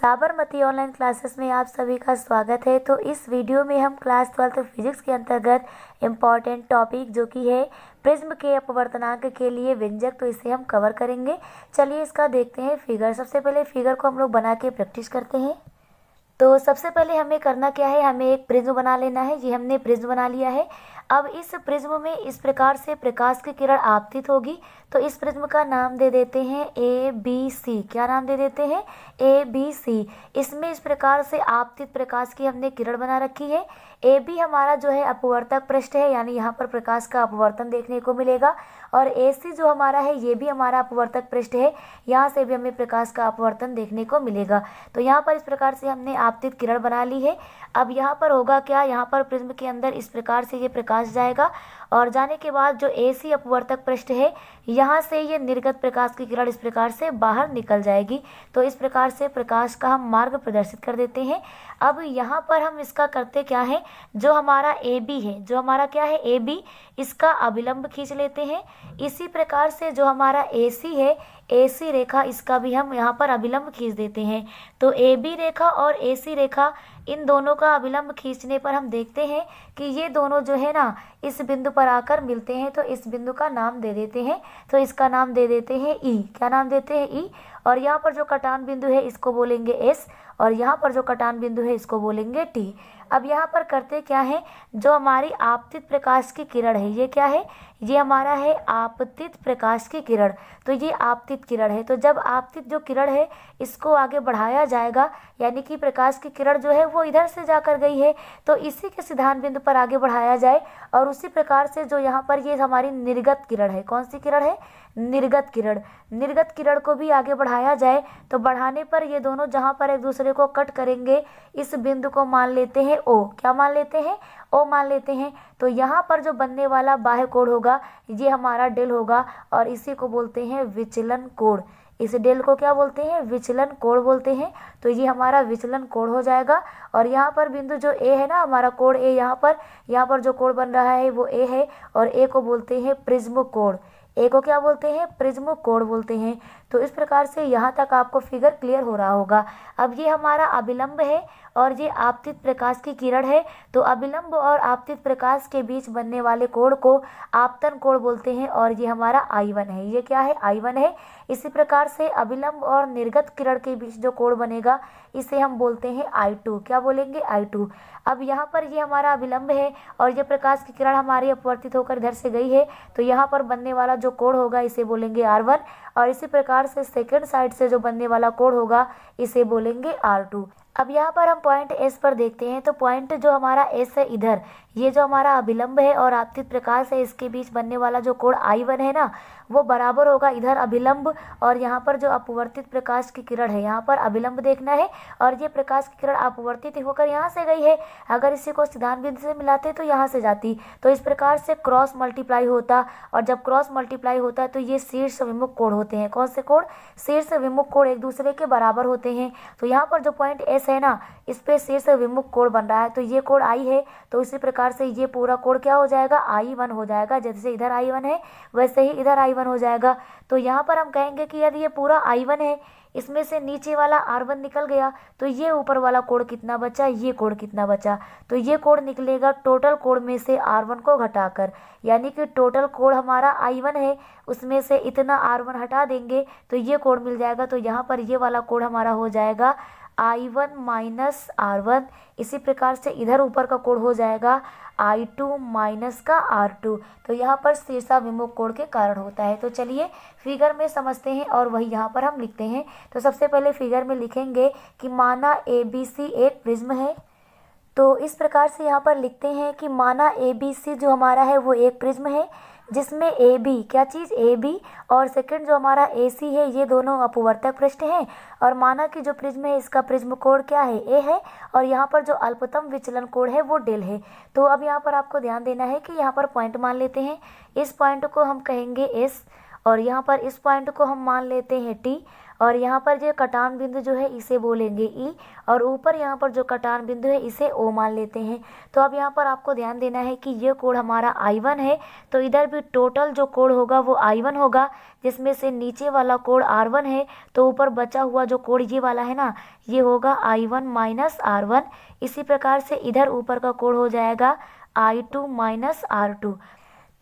Sabarmati online classes में आप सभी का स्वागत है तो इस वीडियो में हम क्लास ट्वेल्थ फिजिक्स के अंतर्गत इम्पॉर्टेंट टॉपिक जो कि है प्रिज्म के अपवर्तनांक के लिए व्यंजक तो इसे हम कवर करेंगे चलिए इसका देखते हैं फिगर सबसे पहले फिगर को हम लोग बना के प्रैक्टिस करते हैं तो सबसे पहले हमें करना क्या है हमें एक प्रिज्म बना लेना है ये हमने प्रिज्म बना लिया है अब इस प्रिज्म में इस प्रकार से प्रकाश की किरण आपतित होगी तो इस प्रिज्म का नाम दे देते हैं ए बी सी क्या नाम दे देते हैं ए बी सी इसमें इस प्रकार से आपतित प्रकाश की हमने किरण बना रखी है ए बी हमारा जो है अपवर्तक पृष्ठ है यानी यहाँ पर प्रकाश का अपवर्तन देखने को मिलेगा और ए सी जो हमारा है ये भी हमारा अपवर्तक पृष्ठ है यहाँ से भी हमें प्रकाश का अपवर्तन देखने को मिलेगा तो यहाँ पर इस प्रकार से हमने आपतित किरण बना ली है अब यहाँ पर होगा क्या यहाँ पर प्रिज्म के अंदर इस प्रकार से ये प्रकाश जाएगा और जाने के बाद जो ए सी अपवर्तक पृष्ठ है यहाँ से ये निर्गत प्रकाश की किरण इस प्रकार से बाहर निकल जाएगी तो इस प्रकार से प्रकाश का हम मार्ग प्रदर्शित कर देते हैं अब यहाँ पर हम इसका करते क्या है जो हमारा ए बी है जो हमारा क्या है ए बी इसका अभिलंब खींच लेते हैं इसी प्रकार से जो हमारा ए सी है ए सी रेखा इसका भी हम यहाँ पर अभिलंब खींच देते हैं तो ए बी रेखा और ए सी रेखा इन दोनों का अभिलंब खींचने पर हम देखते हैं कि ये दोनों जो है ना इस बिंदु पर आकर मिलते हैं तो इस बिंदु का नाम दे देते हैं तो इसका नाम दे देते हैं ई e। क्या नाम देते हैं ई e? और यहाँ पर जो कटान बिंदु है इसको बोलेंगे एस और यहाँ पर जो कटान बिंदु है इसको बोलेंगे टी अब यहाँ पर करते क्या है जो हमारी आपतित प्रकाश की किरण है ये क्या है ये हमारा है आपतित प्रकाश की किरण तो ये आपतित किरण है तो जब आपतित जो किरण है इसको आगे बढ़ाया जाएगा यानी कि प्रकाश की किरण जो है वो इधर से जाकर गई है तो इसी के सिद्धांत बिंदु पर आगे बढ़ाया जाए और उसी प्रकार से जो यहाँ पर ये हमारी निर्गत किरण है कौन सी किरण है निर्गत किरण निर्गत किरण को भी आगे बढ़ाया जाए तो बढ़ाने पर ये दोनों जहाँ पर एक दूसरे को कट करेंगे इस बिंदु को मान लेते हैं ओ क्या मान लेते हैं ओ मान लेते हैं तो यहाँ पर जो बनने वाला बाह्य कोण होगा ये हमारा डेल होगा और इसी को बोलते हैं विचलन कोण इस डेल को क्या बोलते हैं विचलन कोण बोलते हैं तो ये हमारा विचलन कोण हो जाएगा और यहाँ पर बिंदु जो ए है ना हमारा कोण ए यहाँ पर यहाँ पर जो कोण बन रहा है वो ए है और ए को बोलते हैं प्रिज्म कोण ए को क्या बोलते हैं प्रिज्म कोण बोलते हैं तो इस प्रकार से यहाँ तक आपको फिगर क्लियर हो रहा होगा अब ये हमारा अभिलंब है और ये आपतित प्रकाश की किरण है तो अभिलंब और आपतित प्रकाश के बीच बनने वाले कोण को आपतन कोण बोलते हैं और ये हमारा आई वन है ये क्या है आई वन है इसी प्रकार से अभिलंब और निर्गत किरण के बीच जो कोण बनेगा इसे हम बोलते हैं आई टू क्या बोलेंगे आई टू अब यहाँ पर ये हमारा अभिलंब है और ये प्रकाश की किरण हमारी अपवर्तित होकर इधर से गई है तो यहाँ पर बनने वाला जो कोण होगा इसे बोलेंगे आर वन और इसी प्रकार से सेकेंड साइड से जो बनने वाला कोण होगा इसे बोलेंगे आर टू अब यहाँ पर हम पॉइंट एस पर देखते हैं तो पॉइंट जो हमारा एस है इधर ये जो हमारा अभिलंब है और आपतित प्रकाश है इसके बीच बनने वाला जो कोण आई वन है ना वो बराबर होगा इधर अभिलंब और यहाँ पर जो अपवर्तित प्रकाश की किरण है यहाँ पर अभिलंब देखना है और ये प्रकाश की किरण अपवर्तित होकर यहाँ से गई है अगर इसी को सिद्धांत बिंदु से मिलाते तो यहाँ से जाती तो इस प्रकार से क्रॉस मल्टीप्लाई होता और जब क्रॉस मल्टीप्लाई होता है तो ये शीर्ष विमुख कोण होते हैं कौन से कोण शीर्ष विमुख कोण एक दूसरे के बराबर होते हैं तो यहाँ पर जो पॉइंट एस बेस है ना इस पर शीर्ष विमुख कोण बन रहा है तो ये कोण आई है तो इसी प्रकार से ये पूरा कोण क्या हो जाएगा आई वन हो जाएगा जैसे इधर आई वन है वैसे ही इधर आई वन हो जाएगा तो यहाँ पर हम कहेंगे कि यदि ये पूरा आई वन है इसमें से नीचे वाला आर वन निकल गया तो ये ऊपर वाला कोण कितना बचा ये कोण कितना बचा तो ये कोण निकलेगा टोटल कोण में से आर वन को घटाकर यानी कि टोटल कोण हमारा आई वन है उसमें से इतना आर वन हटा देंगे तो ये कोण मिल जाएगा तो यहाँ पर ये वाला कोण हमारा हो जाएगा I one minus R one इसी प्रकार से इधर ऊपर का कोण हो जाएगा आई टू माइनस का आर टू तो यहाँ पर शीर्षा विमुख कोण के कारण होता है तो चलिए फिगर में समझते हैं और वही यहाँ पर हम लिखते हैं तो सबसे पहले फिगर में लिखेंगे कि माना ए बी सी एक प्रिज्म है तो इस प्रकार से यहाँ पर लिखते हैं कि माना ए बी सी जो हमारा है वो एक प्रिज्म है जिसमें ए बी क्या चीज़ ए बी और सेकंड जो हमारा ए सी है ये दोनों अपवर्तक पृष्ठ हैं और माना कि जो प्रिज्म है इसका प्रिज्म कोण क्या है ए है और यहाँ पर जो अल्पतम विचलन कोण है वो डेल है तो अब यहाँ पर आपको ध्यान देना है कि यहाँ पर पॉइंट मान लेते हैं इस पॉइंट को हम कहेंगे एस और यहाँ पर इस पॉइंट को हम मान लेते हैं टी और यहाँ पर जो कटान बिंदु जो है इसे बोलेंगे ई और ऊपर यहाँ पर जो कटान बिंदु है इसे ओ मान लेते हैं तो अब यहाँ पर आपको ध्यान देना है कि ये कोड हमारा आई वन है तो इधर भी टोटल जो कोड होगा वो आई वन होगा जिसमें से नीचे वाला कोड आर वन है तो ऊपर बचा हुआ जो कोड ये वाला है ना ये होगा I one minus R one इसी प्रकार से इधर ऊपर का कोड हो जाएगा I two minus R two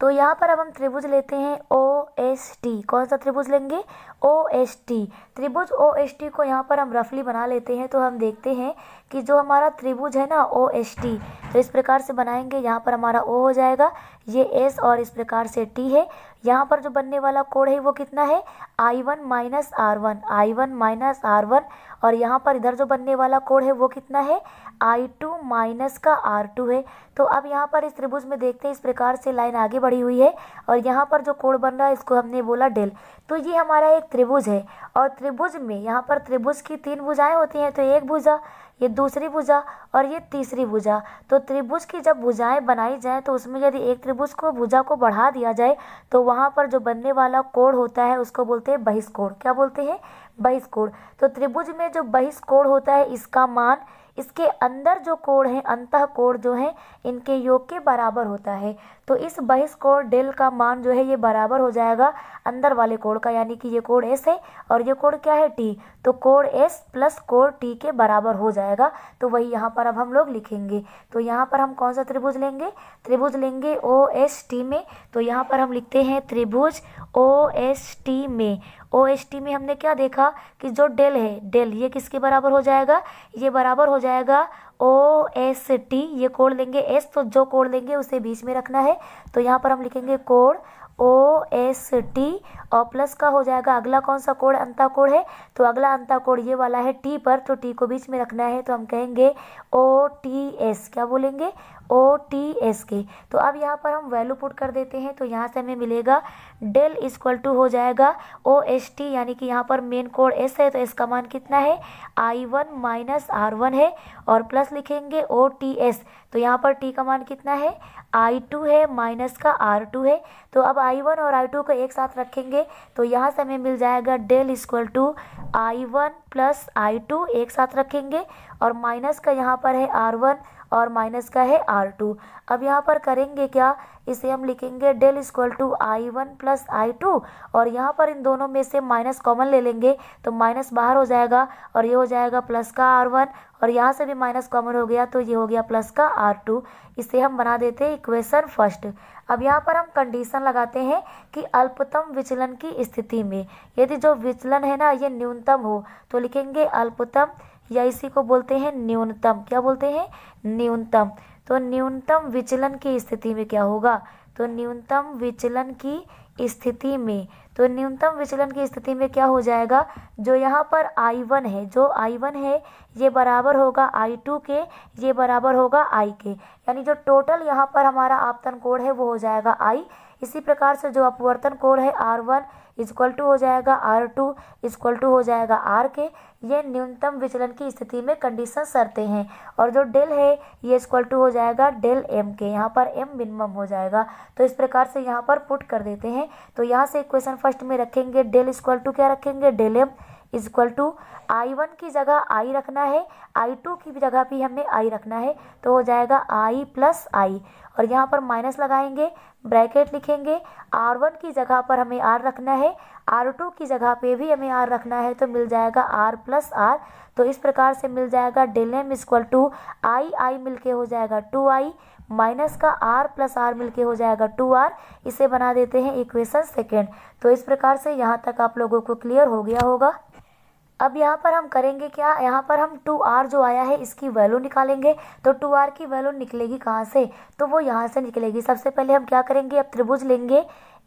तो यहाँ पर अब हम त्रिभुज लेते हैं ओ एस टी कौन सा त्रिभुज लेंगे ओ एस टी त्रिभुज ओ एस टी को यहाँ पर हम रफली बना लेते हैं तो हम देखते हैं कि जो हमारा त्रिभुज है ना ओ एस टी तो इस प्रकार से बनाएंगे यहाँ पर हमारा ओ हो जाएगा ये एस और इस प्रकार से टी है यहाँ पर जो बनने वाला कोण है वो कितना है I one minus R one I one minus R one और यहाँ पर इधर जो बनने वाला कोण है वो कितना है आई टू माइनस का आर टू है तो अब यहाँ पर इस त्रिभुज में देखते हैं इस प्रकार से लाइन आगे बढ़ी हुई है और यहाँ पर जो कोण बन रहा है इसको हमने बोला डेल तो ये हमारा एक त्रिभुज है और त्रिभुज में यहाँ पर त्रिभुज की तीन भुजाएं होती हैं तो एक भुजा ये दूसरी भुजा और ये तीसरी भुजा तो त्रिभुज की जब भुजाएं बनाई जाएं तो उसमें यदि एक त्रिभुज को भुजा को बढ़ा दिया जाए तो वहाँ पर जो बनने वाला कोण होता है उसको बोलते हैं बहिष्कोण क्या बोलते हैं बहिष्कोण तो त्रिभुज में जो बहिष्कोण होता है इसका मान इसके अंदर जो कोण है अंत कोण जो है इनके योग के बराबर होता है तो इस बहिष कोण डेल का मान जो है ये बराबर हो जाएगा अंदर वाले कोण का यानी कि ये कोण एस है और ये कोण क्या है टी तो कोण एस प्लस कोण टी के बराबर हो जाएगा तो वही यहाँ पर अब हम लोग लिखेंगे तो यहाँ पर हम कौन सा त्रिभुज लेंगे त्रिभुज लेंगे ओ एस टी में तो यहाँ पर हम लिखते हैं त्रिभुज ओ एस टी में ओ एस टी में हमने क्या देखा कि जो डेल है डेल ये किसके बराबर हो जाएगा ये बराबर हो जाएगा ओ एस टी ये कोड लेंगे एस तो जो कोड लेंगे उसे बीच में रखना है तो यहाँ पर हम लिखेंगे कोड ओ एस टी और प्लस का हो जाएगा अगला कौन सा कोड अंता कोड है तो अगला अंता कोड ये वाला है टी पर तो टी को बीच में रखना है तो हम कहेंगे ओ टी एस क्या बोलेंगे ओ टी एस के तो अब यहाँ पर हम वैल्यू पुट कर देते हैं तो यहाँ से हमें मिलेगा डेल इजक्वल टू हो जाएगा ओ एस टी यानी कि यहाँ पर मेन कोड एस है तो एस का मान कितना है I one minus R one है और प्लस लिखेंगे ओ टी एस तो यहाँ पर टी का मान कितना है आई टू है माइनस का आर टू है तो अब आई वन और आई टू को एक साथ रखेंगे तो यहाँ से हमें मिल जाएगा del equal to I one plus I two एक साथ रखेंगे और माइनस का यहाँ पर है आर वन और माइनस का है आर टू अब यहाँ पर करेंगे क्या इसे हम लिखेंगे del equal to I one plus I two और यहाँ पर इन दोनों में से माइनस कॉमन ले लेंगे तो माइनस बाहर हो जाएगा और ये हो जाएगा प्लस का आर वन और यहाँ से भी माइनस कॉमन हो गया तो ये हो गया प्लस का आर टू इसे हम बना देते हैं इक्वेशन फर्स्ट अब यहाँ पर हम कंडीशन लगाते हैं कि अल्पतम विचलन की स्थिति में यदि जो विचलन है ना ये न्यूनतम हो तो लिखेंगे अल्पतम या इसी को बोलते हैं न्यूनतम क्या बोलते हैं न्यूनतम तो न्यूनतम विचलन की स्थिति में क्या होगा तो न्यूनतम विचलन की स्थिति में तो न्यूनतम विचलन की स्थिति में क्या हो जाएगा जो यहाँ पर आई वन है जो आई वन है ये बराबर होगा आई टू के ये बराबर होगा आई के यानी जो टोटल यहाँ पर हमारा आपतन कोण है वो हो जाएगा आई इसी प्रकार से जो अपवर्तन कोण है आर वन इजक्वल टू हो जाएगा आर टू इजक्वल टू हो जाएगा आर के ये न्यूनतम विचलन की स्थिति में कंडीशन सरते हैं और जो डेल है ये इजक्वल टू हो जाएगा डेल एम के यहाँ पर एम मिनिमम हो जाएगा तो इस प्रकार से यहाँ पर पुट कर देते हैं तो यहाँ से इक्वेशन फर्स्ट में रखेंगे डेल इजक्वल टू क्या रखेंगे del M is equal to I one की जगह आई रखना है आई टू की जगह भी हमें आई रखना है तो हो जाएगा आई प्लस आई और यहाँ पर माइनस लगाएंगे ब्रैकेट लिखेंगे आर वन की जगह पर हमें आर रखना है आर टू की जगह पे भी हमें आर रखना है तो मिल जाएगा आर प्लस आर तो इस प्रकार से मिल जाएगा del m equal to i i मिल के हो जाएगा टू आई माइनस का आर प्लस आर मिल के हो जाएगा टू आर इसे बना देते हैं इक्वेशन सेकेंड तो इस प्रकार से यहाँ तक आप लोगों को क्लियर हो गया होगा अब यहाँ पर हम करेंगे क्या यहाँ पर हम टू आर जो आया है इसकी वैल्यू निकालेंगे तो टू आर की वैल्यू निकलेगी कहाँ से तो वो यहाँ से निकलेगी सबसे पहले हम क्या करेंगे अब त्रिभुज लेंगे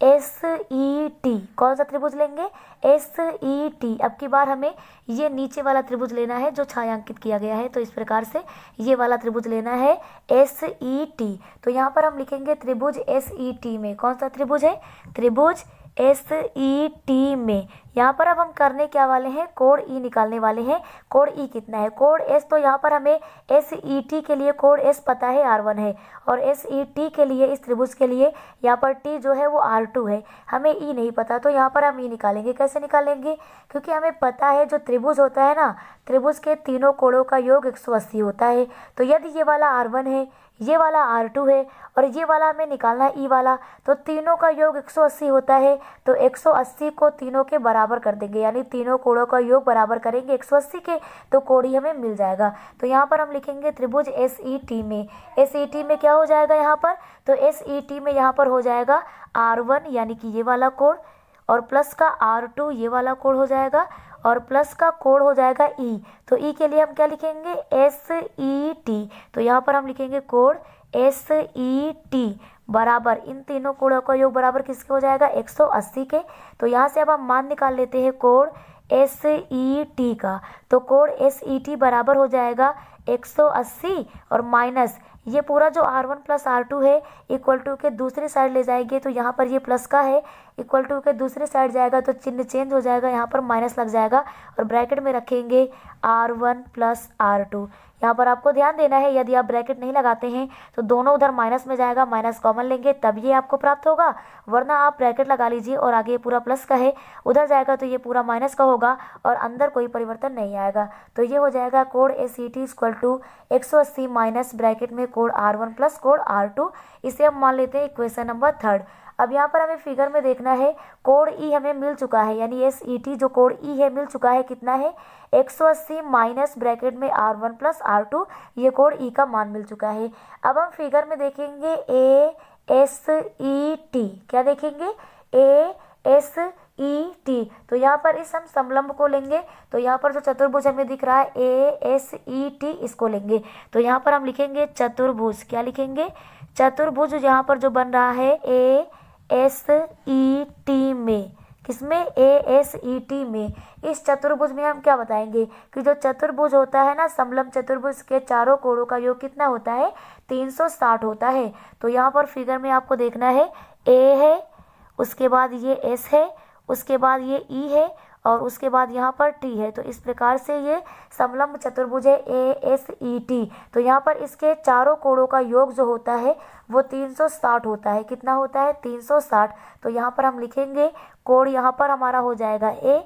एस ई टी कौन सा त्रिभुज लेंगे एस ई टी अब की बार हमें ये नीचे वाला त्रिभुज लेना है जो छायांकित किया गया है तो इस प्रकार से ये वाला त्रिभुज लेना है एस ई टी तो यहाँ पर हम लिखेंगे त्रिभुज एस ई टी में कौन सा त्रिभुज है त्रिभुज एस ई टी में यहाँ पर अब हम करने क्या वाले हैं कोड ई e निकालने वाले हैं कोड ई e कितना है कोड एस तो यहाँ पर हमें एस ई टी के लिए कोड एस पता है आर वन है और एस ई टी के लिए इस त्रिभुज के लिए यहाँ पर टी जो है वो आर टू है हमें ई e नहीं पता तो यहाँ पर हम ई निकालेंगे कैसे निकालेंगे क्योंकि हमें पता है जो त्रिभुज होता है ना त्रिभुज के तीनों कोड़ों का योग एक होता है तो यदि ये वाला आर वन है ये वाला आर टू है और ये वाला हमें निकालना ई e वाला तो तीनों का योग 180 होता है तो 180 को तीनों के बराबर कर देंगे यानी तीनों कोड़ों का योग बराबर करेंगे 180 के तो कोड़ी ही हमें मिल जाएगा तो यहाँ पर हम लिखेंगे त्रिभुज एस ई टी में एस ई टी में क्या हो जाएगा यहाँ पर तो एस ई टी में यहाँ पर हो जाएगा आर वन यानी कि ये वाला कोड और प्लस का आर टू ये वाला कोड हो जाएगा और प्लस का कोड हो जाएगा ई e. तो ई e के लिए हम क्या लिखेंगे एस ई टी तो यहाँ पर हम लिखेंगे कोड एस ई टी बराबर इन तीनों कोड़ों का योग बराबर किसके हो जाएगा 180 के तो यहाँ से अब हम मान निकाल लेते हैं कोड एस ई टी का तो कोड एस ई टी बराबर हो जाएगा 180 और माइनस ये पूरा जो R1 वन प्लस आर है इक्वल टू के दूसरी साइड ले जाएंगे तो यहाँ पर ये प्लस का है इक्वल टू के दूसरे साइड जाएगा तो चिन्ह चेंज हो जाएगा यहाँ पर माइनस लग जाएगा और ब्रैकेट में रखेंगे r one plus r two यहाँ पर आपको ध्यान देना है यदि आप ब्रैकेट नहीं लगाते हैं तो दोनों उधर माइनस में जाएगा माइनस कॉमन लेंगे तब ये आपको प्राप्त होगा वरना आप ब्रैकेट लगा लीजिए और आगे ये पूरा प्लस का है उधर जाएगा तो ये पूरा माइनस का होगा और अंदर कोई परिवर्तन नहीं आएगा तो ये हो जाएगा कोड A C T equal to एक सौ अस्सी माइनस ब्रैकेट में कोड आर वन प्लस कोड आर टू इसे हम मान लेते हैं इक्वेशन नंबर थर्ड अब यहाँ पर हमें फिगर में देखना है कोड ई e हमें मिल चुका है यानी एस ई टी जो कोड ई e है मिल चुका है कितना है 180 माइनस ब्रैकेट में r one plus r two ये कोड ई e का मान मिल चुका है अब हम फिगर में देखेंगे ए एस ई टी क्या देखेंगे ए एस ई टी तो यहाँ पर इस हम समलंब को लेंगे तो यहाँ पर जो चतुर्भुज हमें दिख रहा है ए एस ई टी इसको लेंगे तो यहाँ पर हम लिखेंगे चतुर्भुज क्या लिखेंगे चतुर्भुज यहाँ पर जो बन रहा है ए एस ई टी में किसमें ए एस ई टी में इस चतुर्भुज में हम क्या बताएंगे कि जो चतुर्भुज होता है ना समलम चतुर्भुज के चारों कोणों का योग कितना होता है 360 होता है तो यहाँ पर फिगर में आपको देखना है ए है उसके बाद ये एस है उसके बाद ये ई e है और उसके बाद यहाँ पर टी है तो इस प्रकार से ये समलम्ब चतुर्भुज है ए एस ई टी तो यहाँ पर इसके चारों कोणों का योग जो होता है वो 360 होता है कितना होता है 360 तो यहाँ पर हम लिखेंगे कोड यहाँ पर हमारा हो जाएगा ए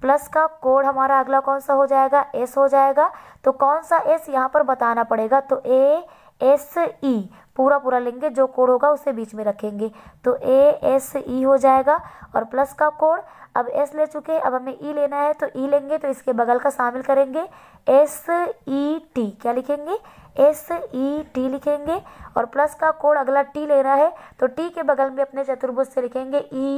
प्लस का कोड हमारा अगला कौन सा हो जाएगा एस हो जाएगा तो कौन सा एस यहाँ पर बताना पड़ेगा तो ए एस ई e, पूरा पूरा लेंगे जो कोड होगा उसे बीच में रखेंगे तो ए एस ई हो जाएगा और प्लस का कोड अब एस ले चुके हैं अब हमें ई e लेना है तो ई e लेंगे तो इसके बगल का शामिल करेंगे एस ई टी क्या लिखेंगे एस ई टी लिखेंगे और प्लस का कोड अगला टी लेना है तो टी के बगल में अपने चतुर्भुज से लिखेंगे ई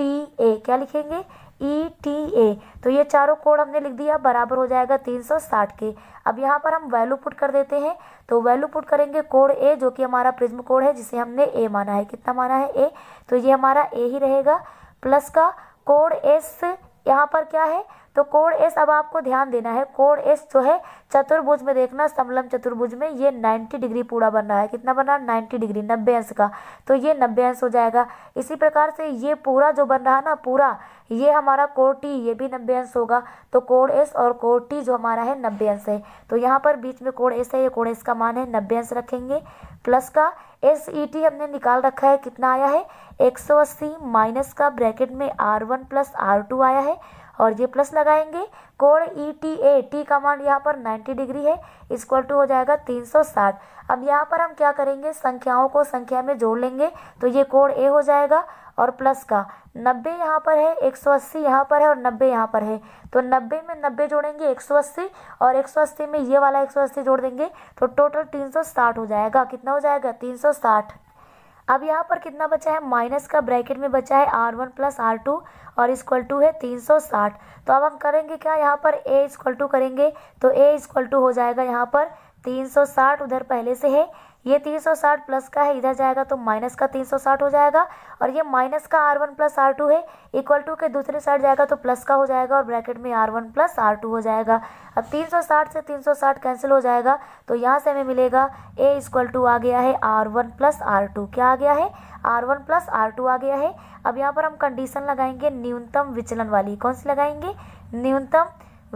टी e ए क्या लिखेंगे ई टी ए तो ये चारों कोड हमने लिख दिया बराबर हो जाएगा तीन सौ साठ के अब यहाँ पर हम वैल्यू पुट कर देते हैं तो वैल्यू पुट करेंगे कोड ए जो कि हमारा प्रिज्म कोड है जिसे हमने ए माना है कितना माना है ए तो ये हमारा ए ही रहेगा प्लस का कोड एस यहाँ पर क्या है तो कोण एस अब आपको ध्यान देना है कोण एस जो है चतुर्भुज में देखना समलम चतुर्भुज में ये 90 डिग्री पूरा बन रहा है कितना बन रहा है 90 डिग्री नब्बे अंश का तो ये नब्बे अंश हो जाएगा इसी प्रकार से ये पूरा जो बन रहा है ना पूरा ये हमारा कोण टी ये भी नब्बे अंश होगा तो कोण एस और कोण टी जो हमारा है नब्बे अंश है तो यहाँ पर बीच में कोण एस है ये कोण एस का मान है नब्बे अंश रखेंगे प्लस का एस ई टी हमने निकाल रखा है कितना आया है एक सौ अस्सी माइनस का ब्रैकेट में r one plus r two आया है और ये प्लस लगाएंगे कोण ई टी ए टी का मान यहाँ पर 90 डिग्री है इसक्वल टू हो जाएगा 360 अब यहाँ पर हम क्या करेंगे संख्याओं को संख्या में जोड़ लेंगे तो ये कोण ए हो जाएगा और प्लस का 90 यहाँ पर है 180 यहाँ पर है और 90 यहाँ पर है तो 90 में 90 जोड़ेंगे 180 और 180 में ये वाला 180 जोड़ देंगे तो टोटल 360 हो जाएगा कितना हो जाएगा 360 अब यहाँ पर कितना बचा है माइनस का ब्रैकेट में बचा है r one plus r two और इक्वल टू है तीन सौ साठ तो अब हम करेंगे क्या यहाँ पर ए इक्वल टू करेंगे तो ए इक्वल टू हो जाएगा यहाँ पर तीन सौ साठ उधर पहले से है ये 360 प्लस का है इधर जाएगा तो माइनस का 360 हो जाएगा और ये माइनस का r one plus r two है इक्वल टू के दूसरे साइड जाएगा तो प्लस का हो जाएगा और ब्रैकेट में r one plus r two हो जाएगा अब 360 से 360 कैंसिल हो जाएगा तो यहाँ से हमें मिलेगा ए इक्वल टू आ गया है r one plus r two क्या आ गया है r one plus r two आ गया है अब यहाँ पर हम कंडीशन लगाएंगे न्यूनतम विचलन वाली कौन सी लगाएंगे न्यूनतम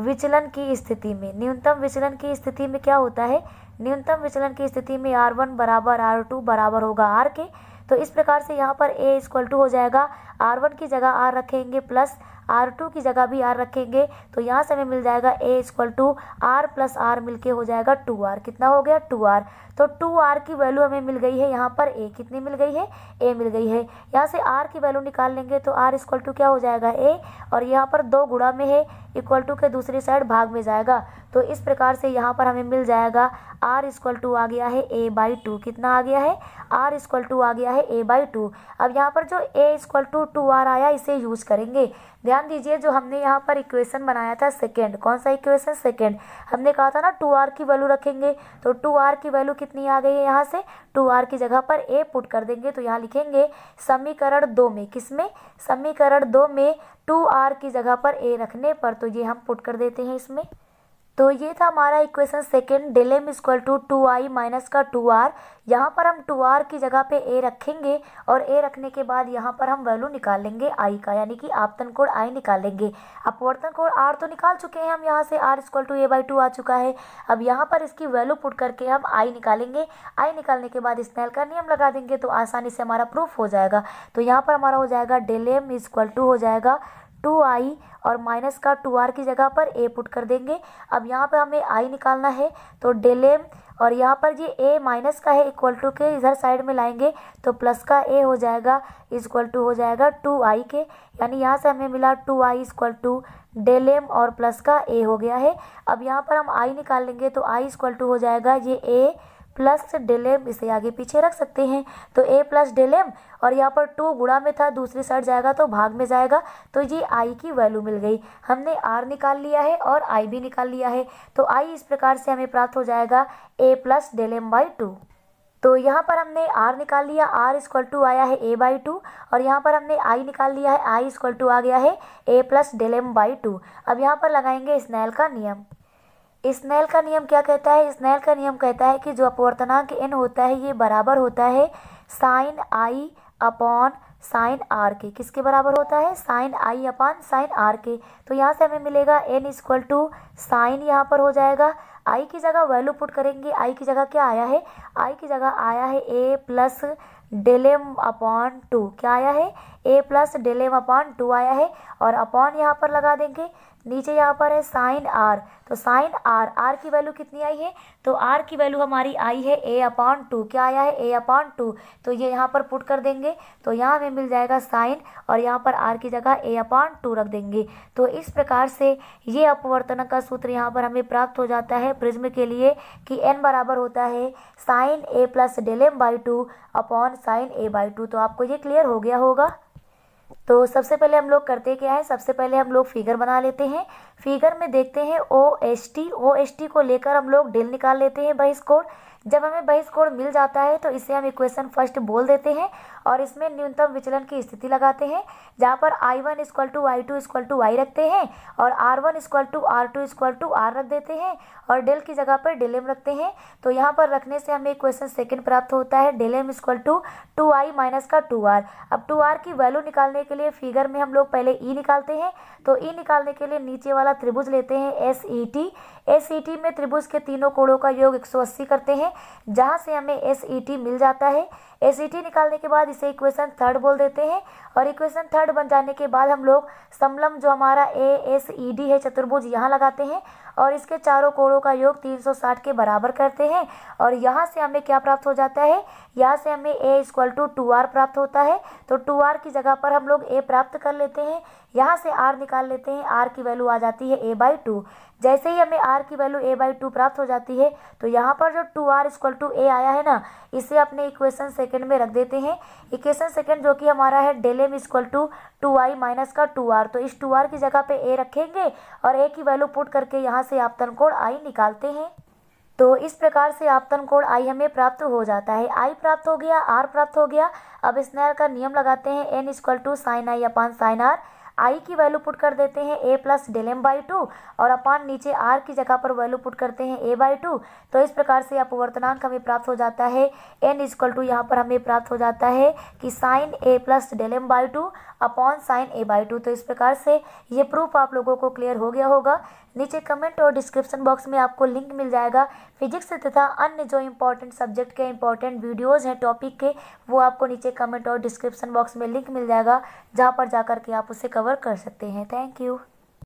विचलन की स्थिति में न्यूनतम विचलन की स्थिति में क्या होता है न्यूनतम विचलन की स्थिति में आर वन बराबर आर टू बराबर होगा आर के तो इस प्रकार से यहाँ पर ए इक्वल टू हो जाएगा आर वन की जगह आर रखेंगे प्लस आर टू की जगह भी आर रखेंगे तो यहाँ से हमें मिल जाएगा A equal to r plus r मिल के हो जाएगा टू आर कितना हो गया टू आर तो टू आर की वैल्यू हमें मिल गई है यहाँ पर ए कितनी मिल गई है ए मिल गई है यहाँ से आर की वैल्यू निकाल लेंगे तो आर इक्वल टू क्या हो जाएगा ए और यहाँ पर दो गुड़ा में है इक्वल टू के दूसरी साइड भाग में जाएगा तो इस प्रकार से यहाँ पर हमें मिल जाएगा आर इक्वल टू आ गया है ए बाई टू कितना आ गया है आर इक्वल टू आ गया है ए बाई टू अब यहाँ पर जो A equal to two r आया इसे यूज़ करेंगे ध्यान दीजिए जो हमने यहाँ पर इक्वेशन बनाया था सेकेंड कौन सा इक्वेशन सेकेंड हमने कहा था ना टू आर की वैल्यू रखेंगे तो टू आर की वैल्यू कितनी आ गई है यहाँ से टू आर की जगह पर ए पुट कर देंगे तो यहाँ लिखेंगे समीकरण दो में किस में समीकरण दो में टू आर की जगह पर ए रखने पर तो ये हम पुट कर देते हैं इसमें तो ये था हमारा equation second del m equal to two i minus का टू आर यहाँ पर हम टू आर की जगह पे ए रखेंगे और ए रखने के बाद यहाँ पर हम वैल्यू निकाल लेंगे आई का यानी कि आपतन कोड आई निकाल लेंगे अपवर्तन कोड आर तो निकाल चुके हैं हम यहाँ से r equal to A by two आ चुका है अब यहाँ पर इसकी वैल्यू पुट करके हम आई निकालेंगे आई निकालने के बाद स्नैल का नियम लगा देंगे तो आसानी से हमारा प्रूफ हो जाएगा तो यहाँ पर हमारा हो जाएगा डेल एम इक्वल टू हो जाएगा टू आई और माइनस का टू आर की जगह पर ए पुट कर देंगे अब यहाँ पर हमें आई निकालना है तो डेल एम और यहाँ पर जी ए माइनस का है इक्वल टू के इधर साइड में लाएंगे तो प्लस का ए हो जाएगा इक्वल टू हो जाएगा टू आई के यानी यहाँ से हमें मिला two i equal to del m और प्लस का ए हो गया है अब यहाँ पर हम आई निकाल लेंगे तो आई इक्वल टू हो जाएगा ये ए प्लस डेल एम इसे आगे पीछे रख सकते हैं तो ए प्लस डेल एम और यहाँ पर टू गुड़ा में था दूसरी साइड जाएगा तो भाग में जाएगा तो ये आई की वैल्यू मिल गई हमने आर निकाल लिया है और आई भी निकाल लिया है तो आई इस प्रकार से हमें प्राप्त हो जाएगा A plus del m by two तो यहाँ पर हमने r निकाल लिया r इक्वल टू आया है a बाई टू और यहाँ पर हमने i निकाल लिया है i इक्वल टू आ गया है a plus del m by two अब यहाँ पर लगाएंगे स्नैल का नियम स्नेल का नियम क्या कहता है स्नेल का नियम कहता है कि जो अपवर्तनांक एन होता है ये बराबर होता है sine i upon sine r के किसके बराबर होता है sine i upon sine r के तो यहाँ से हमें मिलेगा एन इक्वल टू साइन यहाँ पर हो जाएगा आई की जगह वैल्यू पुट करेंगे आई की जगह क्या आया है आई की जगह आया है A plus del m upon two क्या आया है A plus del m upon two आया है और अपॉन यहाँ पर लगा देंगे नीचे यहाँ पर है साइन आर तो साइन आर आर की वैल्यू कितनी आई है तो आर की वैल्यू हमारी आई है ए अपॉन टू क्या आया है ए अपॉन टू तो ये यहाँ पर पुट कर देंगे तो यहाँ हमें मिल जाएगा साइन और यहाँ पर आर की जगह ए अपॉन टू रख देंगे तो इस प्रकार से ये अपवर्तन का सूत्र यहाँ पर हमें प्राप्त हो जाता है प्रिज्म के लिए कि एन बराबर होता है sine A plus del m by two upon sine A by two तो आपको ये क्लियर हो गया होगा तो सबसे पहले हम लोग करते क्या है सबसे पहले हम लोग फिगर बना लेते हैं फिगर में देखते हैं O S T O S T को लेकर हम लोग डेल निकाल लेते हैं बाई स्कोर जब हमें वही स्कोर मिल जाता है तो इसे हम इक्वेशन फर्स्ट बोल देते हैं और इसमें न्यूनतम विचलन की स्थिति लगाते हैं जहाँ पर i one equal to i two equal to y रखते हैं और r one equal to r two equal to r रख देते हैं और डेल की जगह पर डेल एम रखते हैं तो यहाँ पर रखने से हमें इक्वेशन सेकेंड प्राप्त होता है del m equal to two i minus का टू आर अब टू आर की वैल्यू निकालने के लिए फिगर में हम लोग पहले ई e निकालते हैं तो ई e निकालने के लिए नीचे वाला त्रिभुज लेते हैं एस ई टी एस में त्रिभुज के तीनों कोणों का योग 180 करते हैं जहाँ से हमें एस e मिल जाता है एसीटी निकालने के बाद इसे इक्वेशन थर्ड बोल देते हैं और इक्वेशन थर्ड बन जाने के बाद हम लोग समलम जो हमारा ए एस ई डी है चतुर्भुज यहाँ लगाते हैं और इसके चारों कोणों का योग 360 के बराबर करते हैं और यहाँ से हमें क्या प्राप्त हो जाता है यहाँ से हमें A equal to two r प्राप्त होता है तो टू आर की जगह पर हम लोग ए प्राप्त कर लेते हैं यहाँ से आर निकाल लेते हैं आर की वैल्यू आ जाती है ए बाई टू जैसे ही हमें आर की वैल्यू ए बाई टू प्राप्त हो जाती है तो यहाँ पर जो two r equal to A आया है ना इसे अपने इक्वेशन से सेकंड में रख देते हैं इक्वेशन सेकंड जो कि हमारा है del m equal to two i minus का टू आर तो इस टू आर की जगह पे ए रखेंगे और ए की वैल्यू पुट करके यहाँ से आपतन कोड आई निकालते हैं तो इस प्रकार से आपतन कोड आई हमें प्राप्त हो जाता है आई प्राप्त हो गया आर प्राप्त हो गया अब स्नेयर का नियम लगाते हैं n equal to sine i upon sine r i की वैल्यू पुट कर देते हैं A plus del m by two और अपान नीचे आर की जगह पर वैल्यू पुट करते हैं ए बाई टू तो इस प्रकार से अपवर्तनांक हमें प्राप्त हो जाता है एन इजक्वल टू यहाँ पर हमें प्राप्त हो जाता है कि sine A plus del m by two upon sine A by two तो इस प्रकार से ये प्रूफ आप लोगों को क्लियर हो गया होगा नीचे कमेंट और डिस्क्रिप्शन बॉक्स में आपको लिंक मिल जाएगा फिजिक्स तथा अन्य जो इम्पोर्टेंट सब्जेक्ट के इम्पोर्टेंट वीडियोज़ हैं टॉपिक के वो आपको नीचे कमेंट और डिस्क्रिप्शन बॉक्स में लिंक मिल जाएगा जहाँ पर जाकर के आप उसे कवर कवर कर सकते हैं थैंक यू